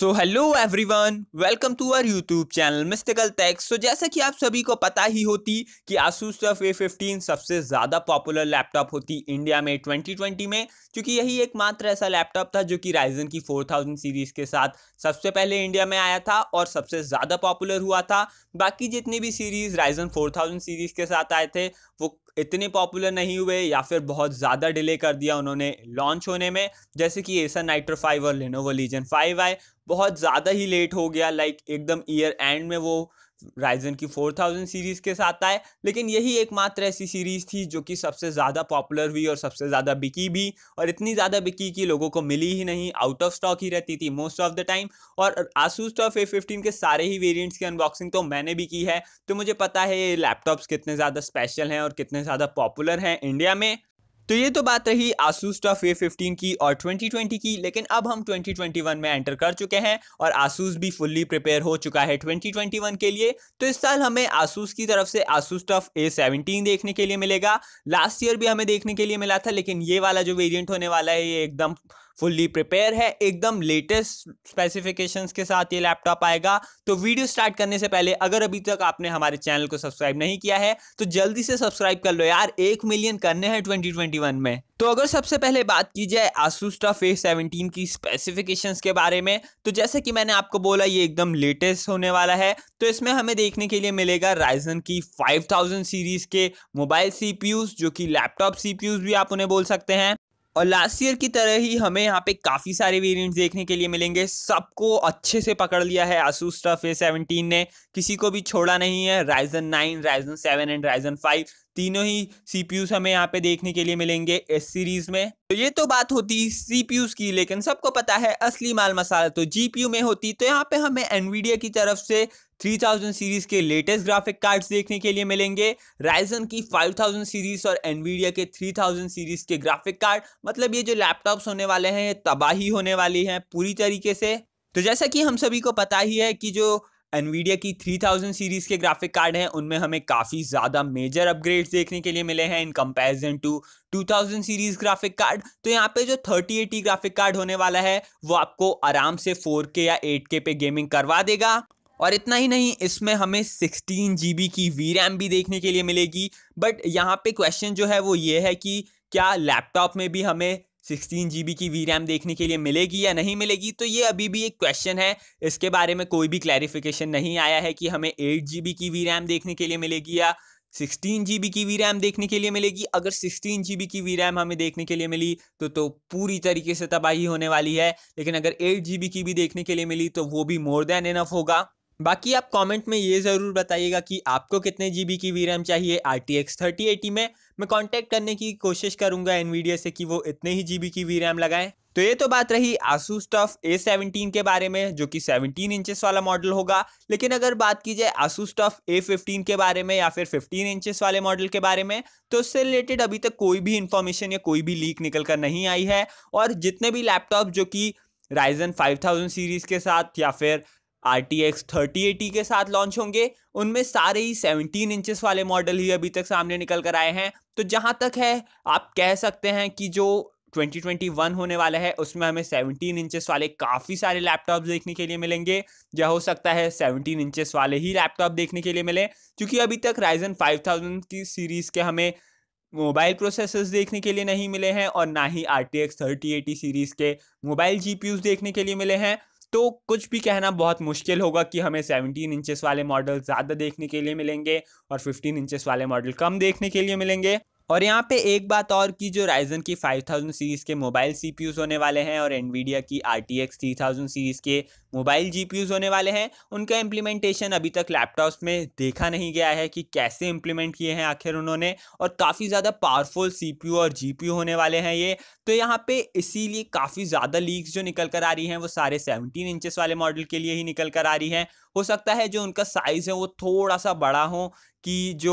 so hello everyone welcome to our YouTube channel mystical techs so जैसा कि आप सभी को पता ही होती कि आसूस ए फिफ्टीन सबसे ज़्यादा पॉपुलर लैपटॉप होती इंडिया में 2020 में क्योंकि यही एक मात्र ऐसा लैपटॉप था जो कि राइजन की 4000 सीरीज़ के साथ सबसे पहले इंडिया में आया था और सबसे ज़्यादा पॉपुलर हुआ था बाकी जितनी भी सीरीज़ राइजन फोर सीरीज़ के साथ आए थे वो इतने पॉपुलर नहीं हुए या फिर बहुत ज़्यादा डिले कर दिया उन्होंने लॉन्च होने में जैसे कि एसर नाइट्रो फाइव और लेनोवो लीजन फाइव आए बहुत ज़्यादा ही लेट हो गया लाइक एकदम ईयर एंड में वो राइजन की 4000 सीरीज़ के साथ आए लेकिन यही एकमात्र ऐसी सीरीज़ थी जो कि सबसे ज़्यादा पॉपुलर हुई और सबसे ज़्यादा बिकी भी और इतनी ज़्यादा बिकी कि लोगों को मिली ही नहीं आउट ऑफ स्टॉक ही रहती थी मोस्ट ऑफ द टाइम और आसूस टॉफ ए फिफ्टीन के सारे ही वेरियंट्स की अनबॉक्सिंग तो मैंने भी की है तो मुझे पता है ये लैपटॉप्स कितने ज़्यादा स्पेशल हैं और कितने ज़्यादा पॉपुलर हैं इंडिया में तो ये तो बात रही आसूस टफ ए फिफ्टीन की और ट्वेंटी ट्वेंटी की लेकिन अब हम ट्वेंटी ट्वेंटी वन में एंटर कर चुके हैं और आसूस भी फुल्ली प्रिपेयर हो चुका है ट्वेंटी ट्वेंटी वन के लिए तो इस साल हमें आसूस की तरफ से आसूस टफ ए सेवनटीन देखने के लिए मिलेगा लास्ट ईयर भी हमें देखने के लिए मिला था लेकिन ये वाला जो वेरियंट होने वाला है ये एकदम फुल्ली प्रिपेयर है एकदम लेटेस्ट स्पेसिफिकेशंस के साथ ये लैपटॉप आएगा तो वीडियो स्टार्ट करने से पहले अगर अभी तक आपने हमारे चैनल को सब्सक्राइब नहीं किया है तो जल्दी से सब्सक्राइब कर लो यार एक मिलियन करने हैं 2021 में तो अगर सबसे पहले बात की जाए आसूस्टा फेस सेवनटीन की स्पेसिफिकेशंस के बारे में तो जैसे कि मैंने आपको बोला ये एकदम लेटेस्ट होने वाला है तो इसमें हमें देखने के लिए मिलेगा राइजन की 5000 सीरीज के मोबाइल सीपीयूज जो कि लैपटॉप सीपीयूज भी आप उन्हें बोल सकते हैं और लास्ट ईयर की तरह ही हमें यहाँ पे काफ़ी सारे वेरिएंट्स देखने के लिए मिलेंगे सबको अच्छे से पकड़ लिया है आसूस टफ ए सेवनटीन ने किसी को भी छोड़ा नहीं है Ryzen nine Ryzen seven and Ryzen five तीनों ही सी हमें यहाँ पे देखने के लिए मिलेंगे एस सीरीज में तो ये तो बात होती सी की लेकिन सबको पता है असली माल मसाला तो जी में होती तो यहाँ पे हमें एनवीडिया की तरफ से 3000 सीरीज के लेटेस्ट ग्राफिक कार्ड्स देखने के लिए मिलेंगे राइजन की 5000 सीरीज और एनवीडिया के 3000 सीरीज के ग्राफिक कार्ड मतलब ये जो लैपटॉप्स होने वाले हैं ये तबाही होने वाली हैं पूरी तरीके से तो जैसा कि हम सभी को पता ही है कि जो एनवीडिया की 3000 सीरीज़ के ग्राफिक कार्ड हैं उनमें हमें काफ़ी ज़्यादा मेजर अपग्रेड्स देखने के लिए मिले हैं in comparison to 2000 series graphic card तो यहाँ पे जो 3080 ग्राफिक कार्ड होने वाला है वो आपको आराम से 4K या 8K पे गेमिंग करवा देगा और इतना ही नहीं इसमें हमें सिक्सटीन जी की वी रैम भी देखने के लिए मिलेगी बट यहाँ पे क्वेश्चन जो है वो ये है कि क्या लैपटॉप में भी हमें सिक्सटीन जी की वी रैम देखने के लिए मिलेगी या नहीं मिलेगी तो ये अभी भी एक क्वेश्चन है इसके बारे में कोई भी क्लैरिफिकेशन नहीं आया है कि हमें एट जी की वी रैम देखने के लिए मिलेगी या सिक्सटीन जी की वी रैम देखने के लिए मिलेगी अगर सिक्सटीन जी की वी रैम हमें देखने के लिए मिली तो तो पूरी तरीके से तबाही होने वाली है लेकिन अगर एट जी की भी देखने के लिए मिली तो वो भी मोर देन इनफ होगा बाकी आप कमेंट में ये ज़रूर बताइएगा कि आपको कितने जी की वी रैम चाहिए R T X thirty eighty में मैं कॉन्टैक्ट करने की कोशिश करूंगा एन से कि वो इतने ही जी की वी रैम लगाएं तो ये तो बात रही आसूस टफ ए सेवनटीन के बारे में जो कि 17 इंचेस वाला मॉडल होगा लेकिन अगर बात की जाए आसूस टफ ए फिफ्टीन के बारे में या फिर 15 इंचेस वाले मॉडल के बारे में तो उससे रिलेटेड अभी तक कोई भी इन्फॉर्मेशन या कोई भी लीक निकल कर नहीं आई है और जितने भी लैपटॉप जो कि राइजन 5000 सीरीज़ के साथ या फिर R T X thirty eighty के साथ लॉन्च होंगे उनमें सारे ही सेवनटीन इंचेस वाले मॉडल ही अभी तक सामने निकल कर आए हैं तो जहाँ तक है आप कह सकते हैं कि जो 2021 होने वाला है उसमें हमें 17 इंचेस वाले काफ़ी सारे लैपटॉप देखने के लिए मिलेंगे या हो सकता है 17 इंचेस वाले ही लैपटॉप देखने के लिए मिले क्योंकि अभी तक राइजन 5000 की सीरीज़ के हमें मोबाइल प्रोसेसर्स देखने के लिए नहीं मिले हैं और ना ही R T X thirty eighty series के मोबाइल जी देखने के लिए मिले हैं तो कुछ भी कहना बहुत मुश्किल होगा कि हमें सेवनटीन इंचेस वाले मॉडल ज़्यादा देखने के लिए मिलेंगे और फिफ्टीन इंचेस वाले मॉडल कम देखने के लिए मिलेंगे और यहाँ पे एक बात और की जो राइजन की 5000 सीरीज़ के मोबाइल सी होने वाले हैं और एनवीडिया की R T X three thousand series के मोबाइल जी होने वाले हैं उनका इम्प्लीमेंटेशन अभी तक लैपटॉप्स में देखा नहीं गया है कि कैसे इम्प्लीमेंट किए हैं आखिर उन्होंने और काफ़ी ज़्यादा पावरफुल सी और जी होने वाले हैं ये तो यहाँ पे इसीलिए काफ़ी ज़्यादा लीक्स जो निकल कर आ रही हैं वो सारे सेवनटीन इंचज़ वाले मॉडल के लिए ही निकल कर आ रही हैं हो सकता है जो उनका साइज़ है वो थोड़ा सा बड़ा हो कि जो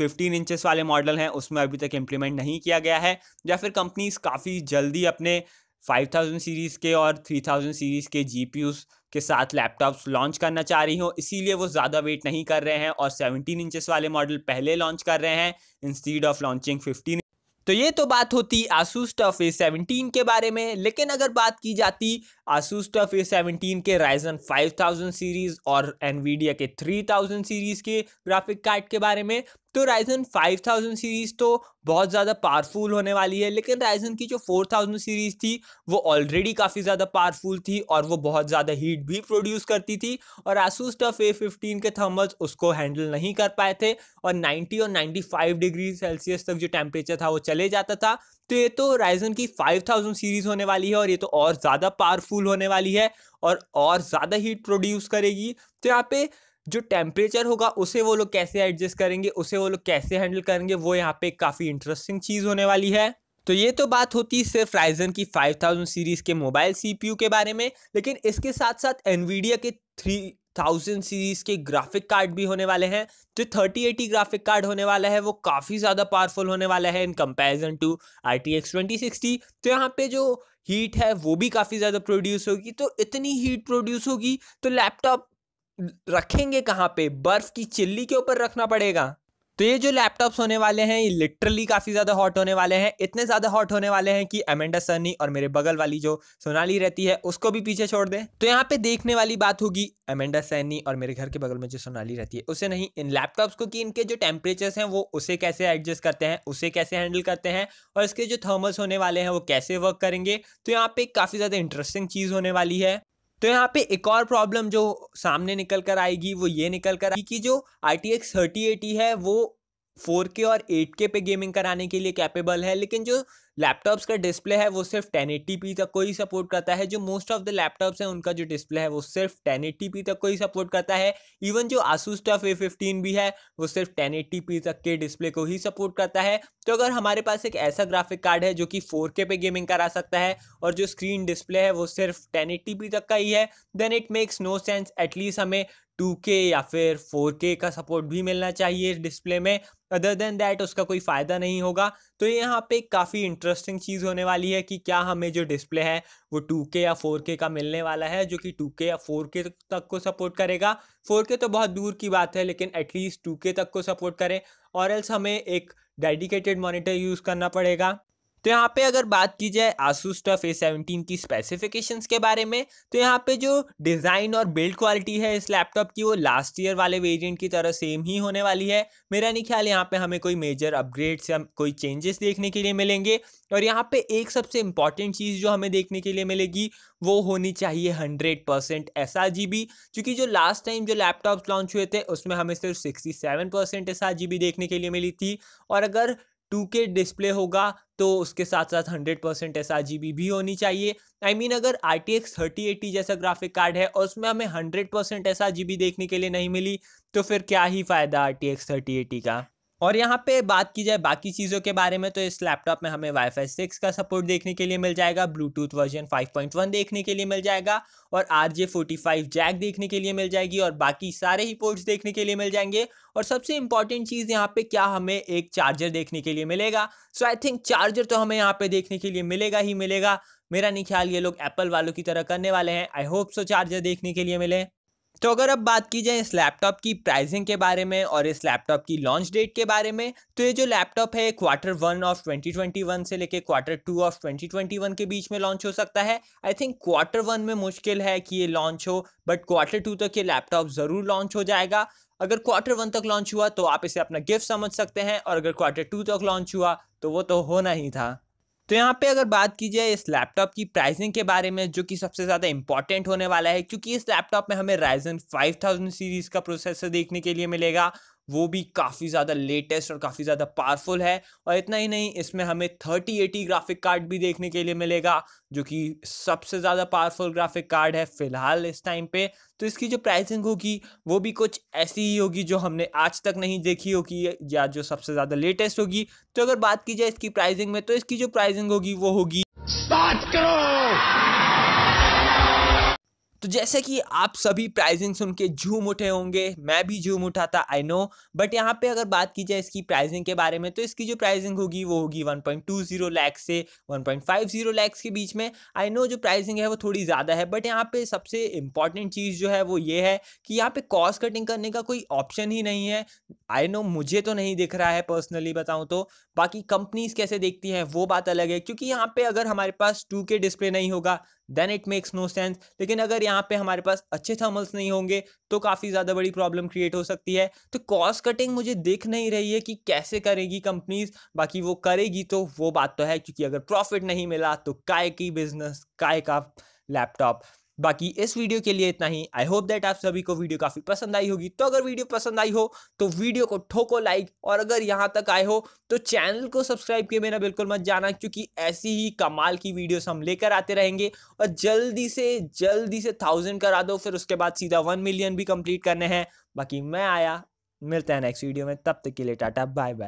15 इंचेस वाले मॉडल हैं उसमें अभी तक इम्प्लीमेंट नहीं किया गया है या फिर कंपनीज काफ़ी जल्दी अपने 5000 सीरीज़ के और 3000 सीरीज़ के जी के साथ लैपटॉप्स लॉन्च करना चाह रही हो इसीलिए वो ज़्यादा वेट नहीं कर रहे हैं और 17 इंचेस वाले मॉडल पहले लॉन्च कर रहे हैं इंस्टीड ऑफ लॉन्चिंग 15 तो ये तो बात होती आसूस टफ ए सेवनटीन के बारे में लेकिन अगर बात की जाती आसूस टफ ए सेवनटीन के राइजन फाइव थाउजेंड सीरीज़ और एनवीडिया के थ्री थाउजेंड सीरीज़ के ग्राफिक कार्ड के बारे में तो राइजन 5000 सीरीज़ तो बहुत ज़्यादा पावरफुल होने वाली है लेकिन राइजन की जो 4000 सीरीज़ थी वो ऑलरेडी काफ़ी ज़्यादा पावरफुल थी और वो बहुत ज़्यादा हीट भी प्रोड्यूस करती थी और आसूस टफ ए फिफ्टीन के थर्मल्स उसको हैंडल नहीं कर पाए थे और 90 और 95 डिग्री सेल्सियस तक जो टेम्परेचर था वो चले जाता था तो ये तो राइजन की फाइव सीरीज़ होने वाली है और ये तो और ज़्यादा पावरफुल होने वाली है और और ज़्यादा हीट प्रोड्यूस करेगी तो यहाँ पे जो टेम्परेचर होगा उसे वो लोग कैसे एडजस्ट करेंगे उसे वो लोग कैसे हैंडल करेंगे वो यहाँ पे काफ़ी इंटरेस्टिंग चीज़ होने वाली है तो ये तो बात होती सिर्फ राइजन की 5000 सीरीज़ के मोबाइल सीपीयू के बारे में लेकिन इसके साथ साथ एनवीडिया के थ्री थाउजेंड सीरीज़ के ग्राफिक कार्ड भी होने वाले हैं जो थर्टी एटी ग्राफिक कार्ड होने वाला है वो काफ़ी ज़्यादा पावरफुल होने वाला है in comparison to R T X twenty sixty तो यहाँ पे जो हीट है वो भी काफ़ी ज़्यादा प्रोड्यूस होगी तो इतनी हीट प्रोड्यूस होगी तो लैपटॉप रखेंगे कहाँ पे बर्फ़ की चिल्ली के ऊपर रखना पड़ेगा तो ये जो लैपटॉप्स होने वाले हैं ये लिटरली काफ़ी ज़्यादा हॉट होने वाले हैं इतने ज़्यादा हॉट होने वाले हैं कि अमेंडा सनी और मेरे बगल वाली जो सोनाली रहती है उसको भी पीछे छोड़ दें तो यहाँ पे देखने वाली बात होगी अमेंडा सैनी और मेरे घर के बगल में जो सोनाली रहती है उसे नहीं इन लैपटॉप्स को कि इनके जो टेम्परेचर्स हैं वो उसे कैसे एडजस्ट करते हैं उसे कैसे हैंडल करते हैं और इसके जो थर्मल्स होने वाले हैं वो कैसे वर्क करेंगे तो यहाँ पे काफ़ी ज़्यादा इंटरेस्टिंग चीज़ होने वाली है तो यहाँ पे एक और प्रॉब्लम जो सामने निकल कर आएगी वो ये निकल कर आएगी कि जो R T X thirty eighty है वो फोर के और एट के पे गेमिंग कराने के लिए कैपेबल है लेकिन जो लैपटॉप्स का डिस्प्ले है वो सिर्फ टेन एट्टी पी तक को ही सपोर्ट करता है जो मोस्ट ऑफ द लैपटॉप्स हैं उनका जो डिस्प्ले है वो सिर्फ टेन एट्टी पी तक को ही सपोर्ट करता है इवन जो आसूस टफ ए फिफ्टीन भी है वो सिर्फ टेन एट्टी पी तक के डिस्प्ले को ही सपोर्ट करता है तो अगर हमारे पास एक ऐसा ग्राफिक कार्ड है जो कि फोर के पे गेमिंग करा सकता है और जो स्क्रीन डिस्प्ले है वो सिर्फ टेन एट्टी पी तक का ही है then it makes no sense at least हमें टू के या फिर फोर के का सपोर्ट भी मिलना चाहिए इस डिस्प्ले में अदर देन दैट उसका कोई फ़ायदा नहीं होगा तो ये यहाँ पे काफ़ी इंटरेस्टिंग चीज़ होने वाली है कि क्या हमें जो डिस्प्ले है वो टू के या फोर के का मिलने वाला है जो कि टू के या फोर के तक को सपोर्ट करेगा फोर के तो बहुत दूर की बात है लेकिन एटलीस्ट टू के तक को सपोर्ट करें और एल्स हमें एक डेडिकेटेड मॉनिटर यूज़ करना पड़ेगा तो यहाँ पे अगर बात की जाए आसूस टफ ए सेवनटीन की स्पेसिफिकेशंस के बारे में तो यहाँ पे जो डिज़ाइन और बिल्ड क्वालिटी है इस लैपटॉप की वो लास्ट ईयर वाले वेरिएंट की तरह सेम ही होने वाली है मेरा नहीं ख्याल यहाँ पे हमें कोई मेजर अपग्रेड्स या कोई चेंजेस देखने के लिए मिलेंगे और यहाँ पे एक सबसे इंपॉर्टेंट चीज़ जो हमें देखने के लिए मिलेगी वो होनी चाहिए hundred percent S R G B क्योंकि जो लास्ट टाइम जो लैपटॉप लॉन्च हुए थे उसमें हमें सिर्फ sixty seven percent S R G B देखने के लिए मिली थी और अगर टू के डिस्प्ले होगा तो उसके साथ साथ हंड्रेड परसेंट एस भी होनी चाहिए आई I मीन mean, अगर R T X thirty eighty जैसा ग्राफिक कार्ड है और उसमें हमें हंड्रेड परसेंट एस देखने के लिए नहीं मिली तो फिर क्या ही फ़ायदा R T X thirty eighty का और यहाँ पे बात की जाए बाकी चीज़ों के बारे में तो इस लैपटॉप में हमें वाईफाई सिक्स का सपोर्ट देखने के लिए मिल जाएगा ब्लूटूथ वर्जन 5.1 देखने के लिए मिल जाएगा और आर जे जैक देखने के लिए मिल जाएगी और बाकी सारे ही पोर्ट्स देखने के लिए मिल जाएंगे और सबसे इंपॉर्टेंट चीज़ यहाँ पे क्या हमें एक चार्जर देखने के लिए मिलेगा सो आई थिंक चार्जर तो हमें यहाँ पे देखने के लिए मिलेगा ही मिलेगा मेरा नहीं ख्याल ये लोग एप्पल वालों की तरह करने वाले हैं आई होप सो चार्जर देखने के लिए मिले तो अगर अब बात की जाए इस लैपटॉप की प्राइसिंग के बारे में और इस लैपटॉप की लॉन्च डेट के बारे में तो ये जो लैपटॉप है क्वार्टर वन ऑफ 2021 से लेके क्वार्टर टू ऑफ 2021 के बीच में लॉन्च हो सकता है आई थिंक क्वार्टर वन में मुश्किल है कि ये लॉन्च हो बट क्वार्टर टू तक ये लैपटॉप ज़रूर लॉन्च हो जाएगा अगर क्वार्टर वन तक लॉन्च हुआ तो आप इसे अपना गिफ्ट समझ सकते हैं और अगर क्वार्टर टू तक लॉन्च हुआ तो वो तो होना ही था तो यहाँ पे अगर बात की जाए इस लैपटॉप की प्राइसिंग के बारे में जो कि सबसे ज़्यादा इंपॉर्टेंट होने वाला है क्योंकि इस लैपटॉप में हमें राइजन 5000 सीरीज़ का प्रोसेसर देखने के लिए मिलेगा वो भी काफ़ी ज़्यादा लेटेस्ट और काफ़ी ज़्यादा पावरफुल है और इतना ही नहीं इसमें हमें थर्टी एटी ग्राफिक कार्ड भी देखने के लिए मिलेगा जो कि सबसे ज़्यादा पावरफुल ग्राफिक कार्ड है फ़िलहाल इस टाइम पे तो इसकी जो प्राइसिंग होगी वो भी कुछ ऐसी ही होगी जो हमने आज तक नहीं देखी होगी या जो सबसे ज़्यादा लेटेस्ट होगी तो अगर बात की जाए इसकी प्राइसिंग में तो इसकी जो प्राइजिंग होगी वो होगी तो जैसे कि आप सभी प्राइजिंग सुन के झूम उठे होंगे मैं भी झूम उठा था आई नो बट यहाँ पे अगर बात की जाए इसकी प्राइजिंग के बारे में तो इसकी जो प्राइजिंग होगी वो होगी 1.20 लैक्स से one point five zero lakhs के बीच में आई नो जो प्राइजिंग है वो थोड़ी ज़्यादा है बट यहाँ पे सबसे इम्पॉर्टेंट चीज़ जो है वो ये है कि यहाँ पे कॉस्ट कटिंग करने का कोई ऑप्शन ही नहीं है आई नो मुझे तो नहीं दिख रहा है पर्सनली बताऊँ तो बाकी कंपनीज कैसे देखती हैं वो बात अलग है क्योंकि यहाँ पे अगर हमारे पास टू के डिस्प्ले नहीं होगा then it makes no sense लेकिन अगर यहाँ पे हमारे पास अच्छे थर्मल्स नहीं होंगे तो काफ़ी ज़्यादा बड़ी प्रॉब्लम क्रिएट हो सकती है तो कॉस्ट कटिंग मुझे दिख नहीं रही है कि कैसे करेगी कंपनीज बाकी वो करेगी तो वो बात तो है क्योंकि अगर प्रॉफिट नहीं मिला तो काय की बिजनेस काय का लैपटॉप बाकी इस वीडियो के लिए इतना ही आई होप दैट आप सभी को वीडियो काफ़ी पसंद आई होगी तो अगर वीडियो पसंद आई हो तो वीडियो को ठोको लाइक और अगर यहाँ तक आए हो तो चैनल को सब्सक्राइब किए बिना बिल्कुल मत जाना क्योंकि ऐसी ही कमाल की वीडियोस हम लेकर आते रहेंगे और जल्दी से जल्दी से थाउजेंड करा दो फिर उसके बाद सीधा वन मिलियन भी कंप्लीट करने हैं बाकी मैं आया मिलते हैं नेक्स्ट वीडियो में तब तक के लिए टाटा बाय बाय